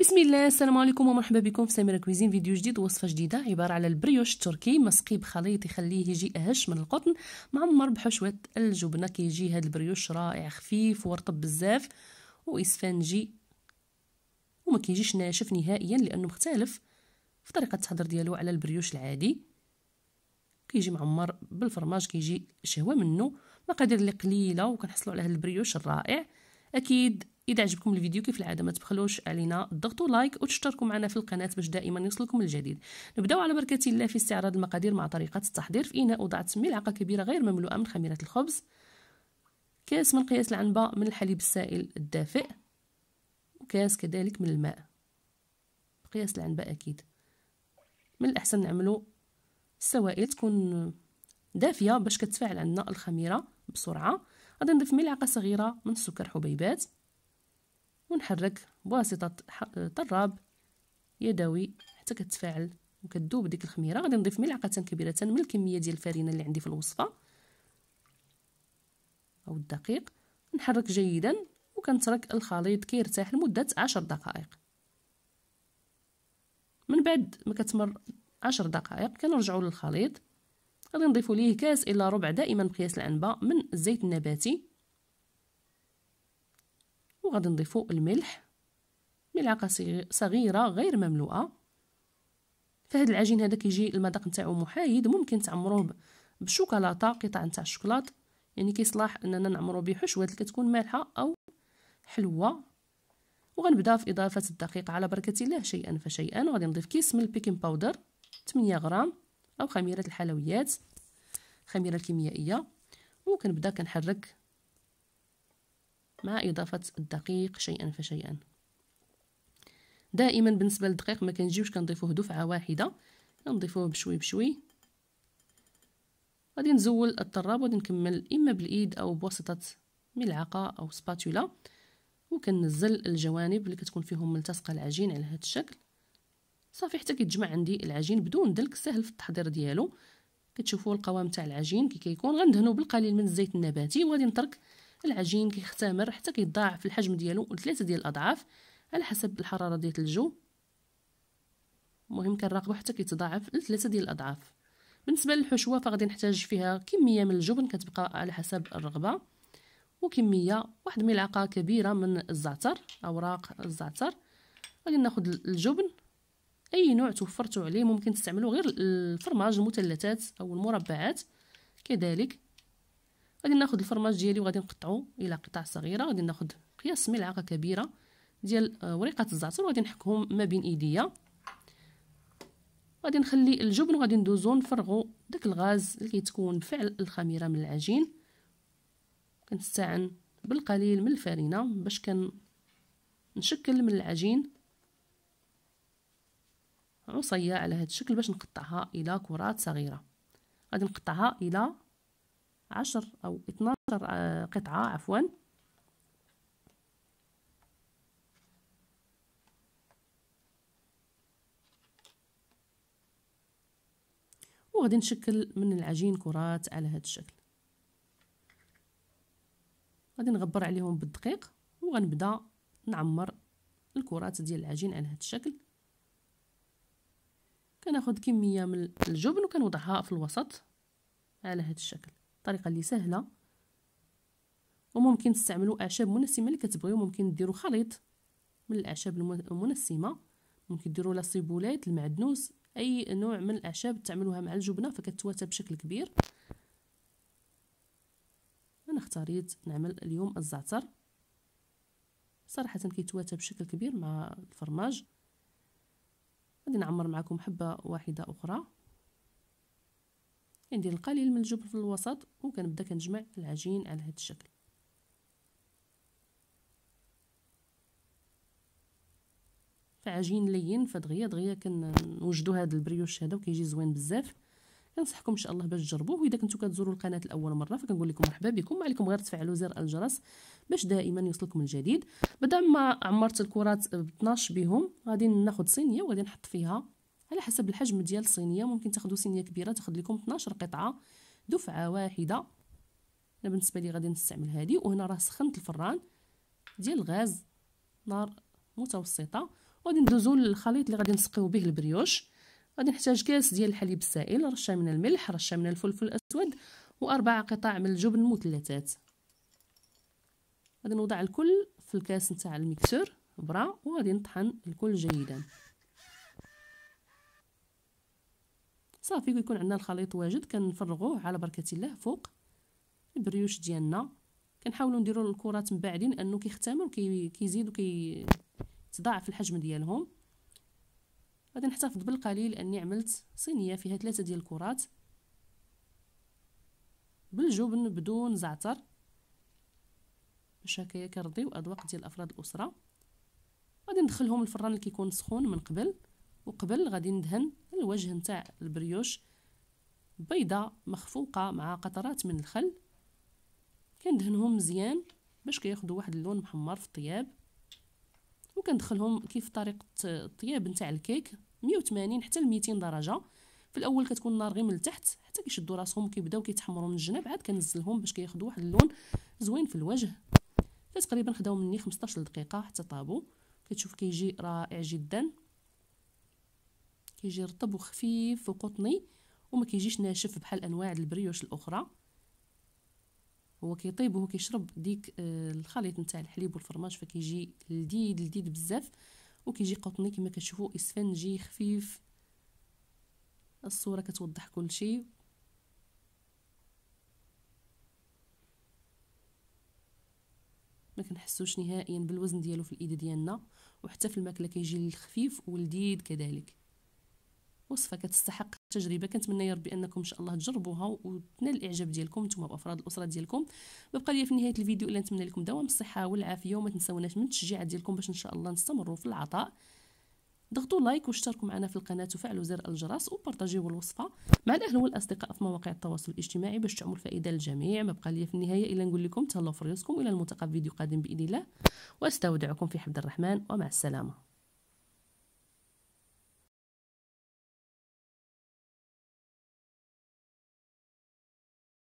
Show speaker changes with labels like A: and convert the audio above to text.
A: بسم الله السلام عليكم ومرحبا بكم في سميرة كويزين فيديو جديد وصفة جديدة عبارة على البريوش التركي مسقي بخليط يخليه يجي أهش من القطن معمر بحشوة الجبنة كيجي هاد البريوش رائع خفيف ورطب بزاف وإسفنجي وما كيجيش ناشف نهائيا لأنه مختلف في طريقة التحضير ديالو على البريوش العادي كيجي معمر بالفرماج كيجي شهوة منه مقادير اللي قليلة وكنحصلوا على هاد البريوش الرائع أكيد اذا عجبكم الفيديو كيف العاده ما تبخلوش علينا ضغطوا لايك وتشتركوا معنا في القناه باش دائما يوصلكم الجديد نبداو على بركه الله في استعراض المقادير مع طريقه التحضير في اناء وضعت ملعقه كبيره غير مملوءه من خميره الخبز كاس من قياس العنبه من الحليب السائل الدافئ وكاس كذلك من الماء قياس العنبه اكيد من الاحسن نعملو السوائل تكون دافيه باش كتفاعل عندنا الخميره بسرعه غادي نضيف ملعقه صغيره من سكر حبيبات ونحرك بواسطة طراب يدوي حتى كتفاعل وكذوب ديك الخميره غادي نضيف ملعقه كبيره من الكميه ديال الفرينه اللي عندي في الوصفه او الدقيق نحرك جيدا وكنترك الخليط كيرتاح لمده عشر دقائق من بعد ما كتمر عشر دقائق كنرجعو للخليط غادي نضيفو ليه كاس إلا ربع دائما بقياس العنبه من الزيت النباتي وغادي نضيفو الملح ملعقه صغيره غير مملوءه فهاد العجين هذا كيجي المذاق نتاعو محايد ممكن تعمروه بشوكولاته قطع نتاع الشوكولاط يعني كيصلاح اننا نعمرو به حشوات اللي كتكون مالحه او حلوه وغنبدا في اضافه الدقيق على بركه الله شيئا فشيئا وغادي نضيف كيس من البيكين باودر 8 غرام او خميره الحلويات خميره الكيميائيه وكنبدا كنحرك مع إضافة الدقيق شيئا فشيئا دائما بالنسبة للدقيق ما كنجيوش كنضيفوه دفعة واحدة كنضيفوه بشوي بشوي غادي نزول الطراب وغادي نكمل إما بالإيد أو بواسطة ملعقة أو سباتولا وكنزل الجوانب اللي كتكون فيهم ملتصقة العجين على هذا الشكل صافي حتى كيتجمع عندي العجين بدون دلك سهل في التحضير ديالو كتشوفوا القوام تاع العجين كي كيكون غندهنو بالقليل من الزيت النباتي وغادي نترك العجين كيختمر حتى كيتضاعف الحجم ديالو لثلاثه ديال الاضعاف على حسب الحراره ديال الجو المهم كنراقبو حتى كيتضاعف لثلاثه ديال الاضعاف بالنسبه للحشوه فغادي نحتاج فيها كميه من الجبن كتبقى على حسب الرغبه وكميه واحد ملعقه كبيره من الزعتر اوراق الزعتر غادي ناخذ الجبن اي نوع توفرتو عليه ممكن تستعملوا غير الفرماج المثلثات او المربعات كذلك غادي ناخذ الفرماج ديالي وغادي نقطعو الى قطع صغيره غادي ناخذ قياس ملعقه كبيره ديال آه، ورقه الزعتر وغادي نحكهم ما بين ايديا غادي نخلي الجبن وغادي ندوزو نفرغو داك الغاز اللي كيتكون بفعل الخميره من العجين كنستعن بالقليل من الفارينه باش كن نشكل من العجين عصيه على هذا الشكل باش نقطعها الى كرات صغيره غادي نقطعها الى عشر أو اتناشر آه، قطعة عفوا وغادي نشكل من العجين كرات على هاد الشكل غادي نغبر عليهم بالدقيق وغنبدا نعمر الكرات ديال العجين على هاد الشكل كناخذ كميه من الجبن وكنوضعها في الوسط على هاد الشكل الطريقه اللي سهله وممكن تستعملوا اعشاب منسمه اللي كتبغيو ممكن ديروا خليط من الاعشاب المنسمه ممكن ديروا لصيبولات المعدنوس اي نوع من الاعشاب تعملوها مع الجبنه فكتواتى بشكل كبير انا اختاريت نعمل اليوم الزعتر صراحه كيتواتى بشكل كبير مع الفرماج غادي نعمر معكم حبه واحده اخرى ندير القليل من الجبن في الوسط وكنبدا كنجمع العجين على هذا الشكل فعجين لين فدغيا دغيا كنوجدوا هذا البريوش هذا وكيجي زوين بزاف كنصحكم ان شاء الله باش تجربوه واذا كنتو كتزوروا القناه لاول مره فكنقول لكم مرحبا بكم عليكم غير تفعلوا زر الجرس باش دائما يوصلكم الجديد بعد ما عمرت الكرات ب 12 بهم غادي ناخذ صينيه وغادي نحط فيها على حسب الحجم ديال الصينيه ممكن تاخذوا صينيه كبيره تاخذ لكم 12 قطعه دفعه واحده انا بالنسبه لي غادي نستعمل هذه وهنا راه سخنت الفران ديال الغاز نار متوسطه وغادي ندوزو للخليط اللي غادي نسقيو به البريوش غادي نحتاج كاس ديال الحليب السائل رشه من الملح رشه من الفلفل الاسود واربع قطع من الجبن مثلثات غادي نوضع الكل في الكاس نتاع الميكسور برا وغادي نطحن الكل جيدا صافي كيكون عندنا الخليط واجد كنفرغوه على بركه الله فوق البريوش ديالنا كنحاولوا نديروا الكرات من بعدين لانه كيختمر كيزيدوا كي تضاعف الحجم ديالهم غادي نحتفظ بالقليل اني عملت صينيه فيها ثلاثه ديال الكرات بالجبن بدون زعتر باش هكايا كنرضيو اذواق ديال افراد الاسره غادي ندخلهم الفران اللي كيكون سخون من قبل وقبل غادي ندهن الوجه نتاع البريوش بيضة مخفوقة مع قطرات من الخل كندهنهم مزيان باش كياخدو واحد اللون محمر في الطياب وكندخلهم كيف طريقة الطياب نتاع الكيك 180 حتى ل 200 درجة في الاول كتكون النار غير من التحت حتى كيشدوا راسهم كيبداو كيتحمروا من الجناب عاد كنزلهم باش كياخدوا واحد اللون زوين في الوجه تقريبا خداو مني 15 دقيقة حتى طابو كتشوف كيجي رائع جدا كيجي رطب وخفيف وقطني وما كيجيش ناشف بحال انواع البريوش الاخرى هو كيطيب وهو كيشرب ديك آه، الخليط نتاع الحليب والفرماج فكيجي لذيذ لذيذ بزاف وكيجي قطني كما كتشوفوا اسفنجي خفيف الصوره كتوضح كل شيء ما كنحسوش نهائيا بالوزن ديالو في الايد ديالنا وحتى في الماكله كيجي خفيف ولذيذ كذلك وصفه كتستحق التجربه كنتمنى يا ربي انكم ان شاء الله تجربوها وتنال الاعجاب ديالكم نتوما وافراد الاسره ديالكم ببقى ليا في نهايه الفيديو الا نتمنى لكم دوام الصحه والعافيه وما تنساوناش من التشجيعات ديالكم باش ان شاء الله نستمروا في العطاء ضغطوا لايك واشتركوا معنا في القناه وفعلوا زر الجرس وبارطاجيو الوصفه مع الاهل والاصدقاء في مواقع التواصل الاجتماعي باش تعمل فائده للجميع ما بقى لي في النهايه الا نقول لكم تهلاو في ريوسكم الى الملتقى في فيديو قادم باذن الله واستودعكم في حفظ الرحمن ومع السلامه